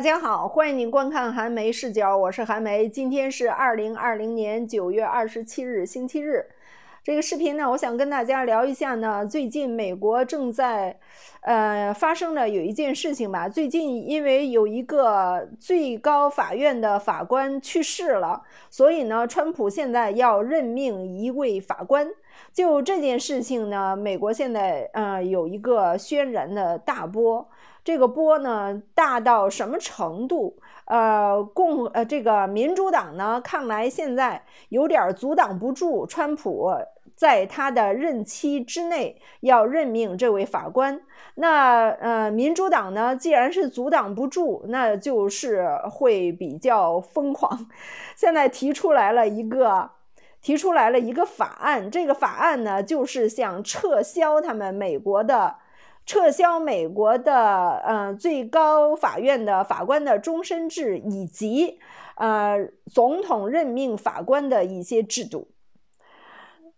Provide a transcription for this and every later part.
大家好，欢迎您观看韩梅视角，我是韩梅。今天是二零二零年九月二十七日，星期日。这个视频呢，我想跟大家聊一下呢，最近美国正在呃发生的有一件事情吧。最近因为有一个最高法院的法官去世了，所以呢，川普现在要任命一位法官。就这件事情呢，美国现在呃有一个轩然的大波。这个波呢大到什么程度？呃，共呃这个民主党呢，看来现在有点阻挡不住川普在他的任期之内要任命这位法官。那呃，民主党呢，既然是阻挡不住，那就是会比较疯狂。现在提出来了一个，提出来了一个法案。这个法案呢，就是想撤销他们美国的。撤销美国的呃最高法院的法官的终身制，以及呃总统任命法官的一些制度。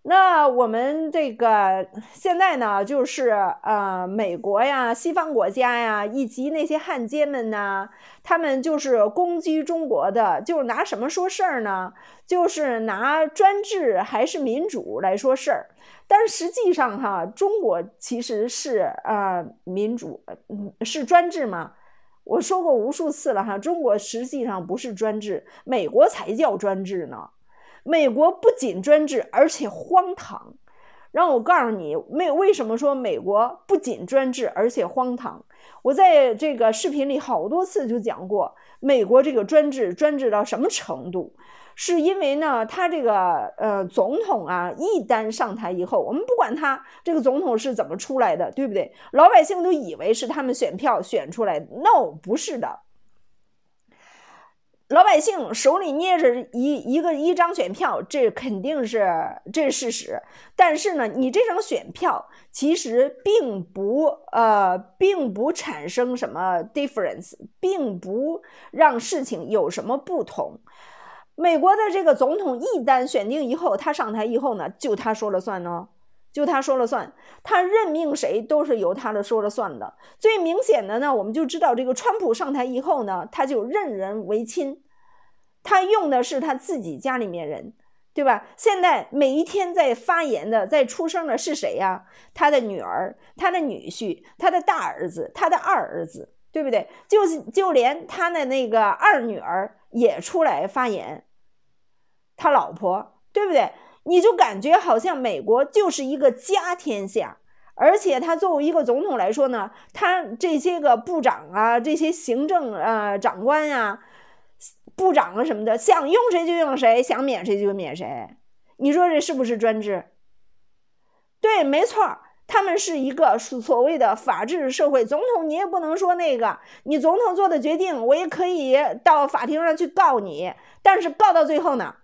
那我们这个现在呢，就是呃，美国呀、西方国家呀，以及那些汉奸们呢，他们就是攻击中国的，就是拿什么说事儿呢？就是拿专制还是民主来说事儿。但是实际上哈，中国其实是呃民主，是专制吗？我说过无数次了哈，中国实际上不是专制，美国才叫专制呢。美国不仅专制，而且荒唐。让我告诉你，为为什么说美国不仅专制，而且荒唐？我在这个视频里好多次就讲过，美国这个专制，专制到什么程度？是因为呢，他这个呃总统啊，一旦上台以后，我们不管他这个总统是怎么出来的，对不对？老百姓都以为是他们选票选出来的，no，不是的。老百姓手里捏着一一个一张选票，这肯定是这是事实。但是呢，你这张选票其实并不呃，并不产生什么 difference，并不让事情有什么不同。美国的这个总统一旦选定以后，他上台以后呢，就他说了算呢，就他说了算，他任命谁都是由他的说了算的。最明显的呢，我们就知道这个川普上台以后呢，他就任人唯亲。他用的是他自己家里面人，对吧？现在每一天在发言的、在出声的是谁呀？他的女儿、他的女婿、他的大儿子、他的二儿子，对不对？就是就连他的那个二女儿也出来发言，他老婆，对不对？你就感觉好像美国就是一个家天下，而且他作为一个总统来说呢，他这些个部长啊、这些行政啊长官呀。部长啊什么的，想用谁就用谁，想免谁就免谁。你说这是不是专制？对，没错他们是一个所谓的法治社会。总统你也不能说那个，你总统做的决定，我也可以到法庭上去告你。但是告到最后呢？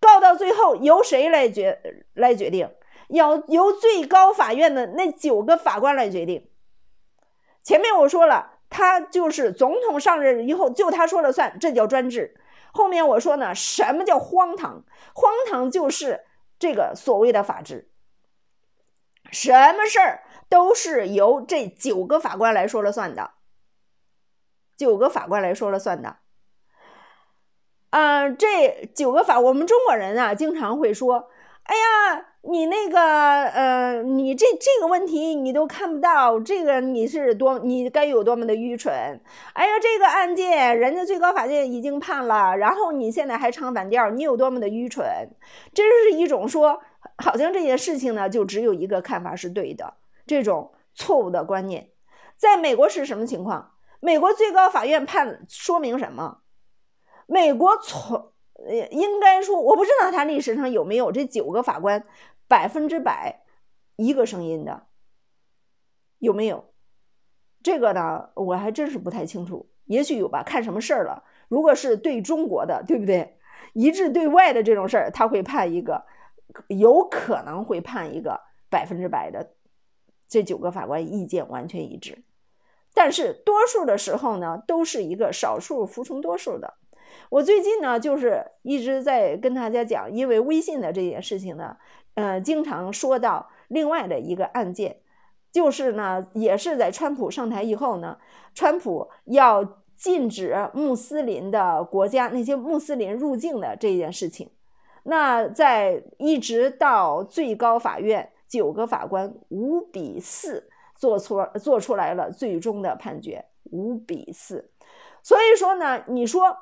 告到最后由谁来决来决定？要由最高法院的那九个法官来决定。前面我说了。他就是总统上任以后就他说了算，这叫专制。后面我说呢，什么叫荒唐？荒唐就是这个所谓的法治，什么事儿都是由这九个法官来说了算的，九个法官来说了算的。嗯，这九个法，我们中国人啊经常会说。哎呀，你那个，呃，你这这个问题你都看不到，这个你是多，你该有多么的愚蠢！哎呀，这个案件人家最高法院已经判了，然后你现在还唱反调，你有多么的愚蠢！真是一种说，好像这件事情呢就只有一个看法是对的，这种错误的观念。在美国是什么情况？美国最高法院判说明什么？美国从。呃，应该说，我不知道他历史上有没有这九个法官百分之百一个声音的，有没有？这个呢，我还真是不太清楚。也许有吧，看什么事儿了。如果是对中国的，对不对？一致对外的这种事儿，他会判一个，有可能会判一个百分之百的，这九个法官意见完全一致。但是多数的时候呢，都是一个少数服从多数的。我最近呢，就是一直在跟大家讲，因为微信的这件事情呢，嗯，经常说到另外的一个案件，就是呢，也是在川普上台以后呢，川普要禁止穆斯林的国家那些穆斯林入境的这件事情，那在一直到最高法院九个法官五比四做出做出来了最终的判决五比四，所以说呢，你说。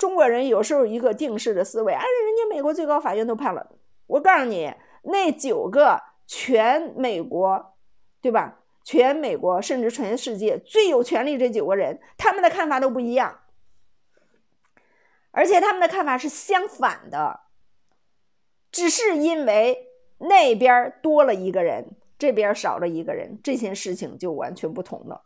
中国人有时候一个定式的思维，哎，人家美国最高法院都判了，我告诉你，那九个全美国，对吧？全美国，甚至全世界最有权利这九个人，他们的看法都不一样，而且他们的看法是相反的。只是因为那边多了一个人，这边少了一个人，这些事情就完全不同了。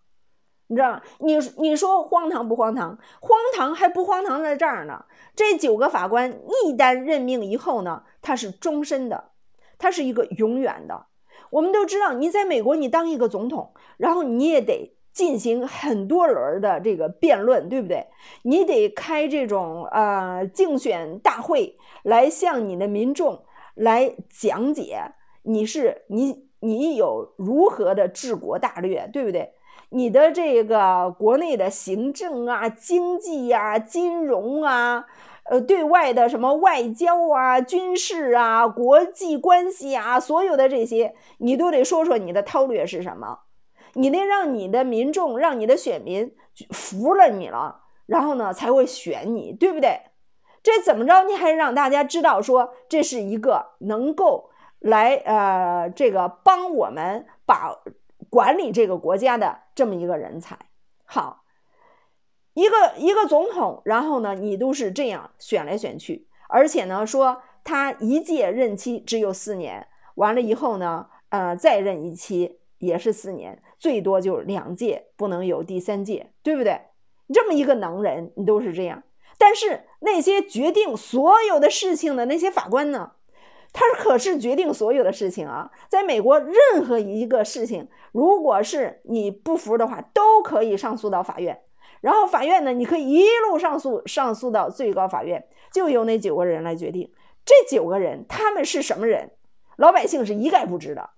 你知道吗？你你说荒唐不荒唐？荒唐还不荒唐，在这儿呢。这九个法官一旦任命以后呢，他是终身的，他是一个永远的。我们都知道，你在美国，你当一个总统，然后你也得进行很多轮的这个辩论，对不对？你得开这种呃竞选大会来向你的民众来讲解你是你你有如何的治国大略，对不对？你的这个国内的行政啊、经济呀、金融啊、呃，对外的什么外交啊、军事啊、国际关系啊，所有的这些，你都得说说你的韬略是什么。你得让你的民众、让你的选民服了你了，然后呢才会选你，对不对？这怎么着？你还让大家知道说这是一个能够来呃，这个帮我们把。管理这个国家的这么一个人才，好，一个一个总统，然后呢，你都是这样选来选去，而且呢，说他一届任期只有四年，完了以后呢，呃，再任一期也是四年，最多就是两届，不能有第三届，对不对？这么一个能人，你都是这样，但是那些决定所有的事情的那些法官呢？他可是决定所有的事情啊！在美国，任何一个事情，如果是你不服的话，都可以上诉到法院。然后法院呢，你可以一路上诉，上诉到最高法院，就由那九个人来决定。这九个人，他们是什么人？老百姓是一概不知的。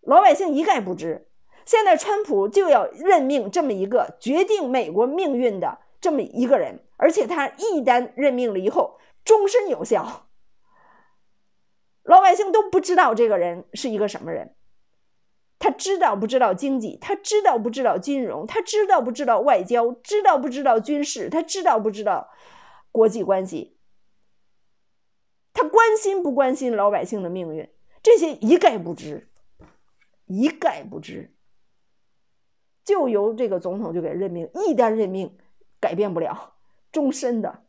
老百姓一概不知。现在川普就要任命这么一个决定美国命运的这么一个人，而且他一旦任命了以后，终身有效。老百姓都不知道这个人是一个什么人，他知道不知道经济，他知道不知道金融，他知道不知道外交，知道不知道军事，他知道不知道国际关系，他关心不关心老百姓的命运？这些一概不知，一概不知。就由这个总统就给任命，一旦任命，改变不了，终身的。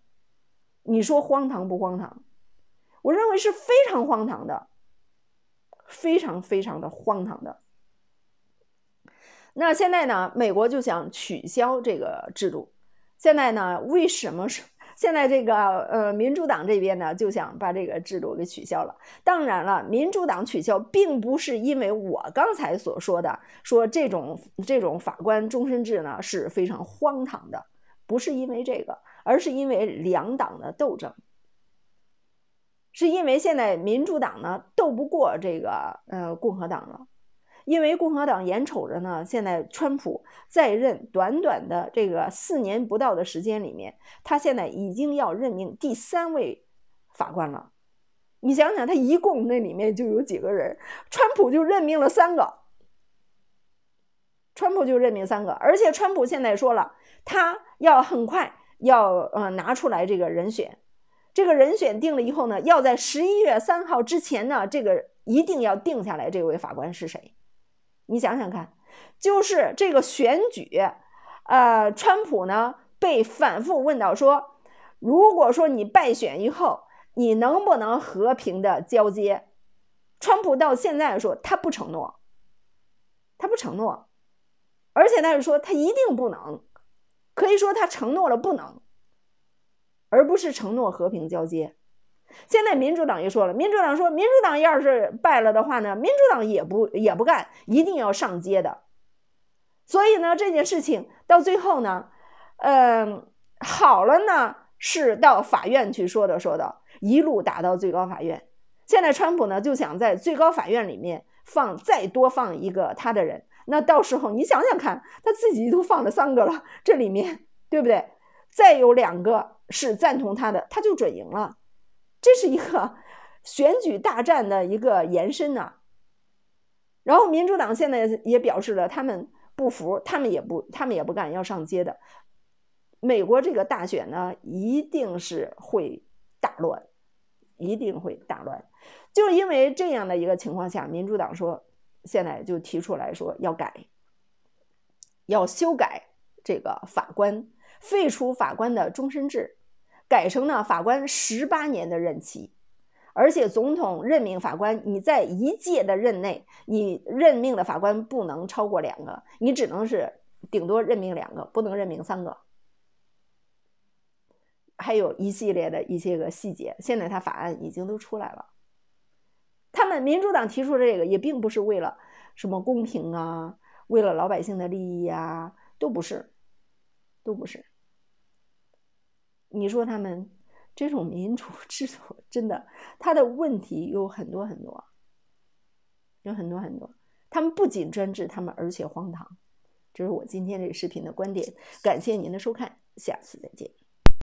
你说荒唐不荒唐？我认为是非常荒唐的，非常非常的荒唐的。那现在呢，美国就想取消这个制度。现在呢，为什么是现在这个呃，民主党这边呢就想把这个制度给取消了？当然了，民主党取消并不是因为我刚才所说的说这种这种法官终身制呢是非常荒唐的，不是因为这个，而是因为两党的斗争。是因为现在民主党呢斗不过这个呃共和党了，因为共和党眼瞅着呢，现在川普在任短短的这个四年不到的时间里面，他现在已经要任命第三位法官了。你想想，他一共那里面就有几个人，川普就任命了三个，川普就任命三个，而且川普现在说了，他要很快要呃拿出来这个人选。这个人选定了以后呢，要在十一月三号之前呢，这个一定要定下来。这位法官是谁？你想想看，就是这个选举，呃，川普呢被反复问到说，如果说你败选以后，你能不能和平的交接？川普到现在说他不承诺，他不承诺，而且呢说他一定不能，可以说他承诺了不能。而不是承诺和平交接。现在民主党也说了，民主党说，民主党要是败了的话呢，民主党也不也不干，一定要上街的。所以呢，这件事情到最后呢，嗯，好了呢，是到法院去说的，说的，一路打到最高法院。现在川普呢就想在最高法院里面放再多放一个他的人，那到时候你想想看，他自己都放了三个了，这里面对不对？再有两个。是赞同他的，他就准赢了。这是一个 选举大战的一个延伸呐。然后民主党现在也表示了，他们不服，他们也不，他们也不干，要上街的。美国这个大选呢，一定是会大乱，一定会大乱。就因为这样的一个情况下，民主党说现在就提出来说要改，要修改这个法官，废除法官的终身制。改成呢，法官十八年的任期，而且总统任命法官，你在一届的任内，你任命的法官不能超过两个，你只能是顶多任命两个，不能任命三个。还有一系列的一些个细节，现在他法案已经都出来了。他们民主党提出这个也并不是为了什么公平啊，为了老百姓的利益呀，都不是，都不是。你说他们这种民主 制度，真的，他的问题有很多很多，有很多很多。他们不仅专制，他们而且荒唐，这是我今天这个视频的观点。感谢您的收看，下次再见。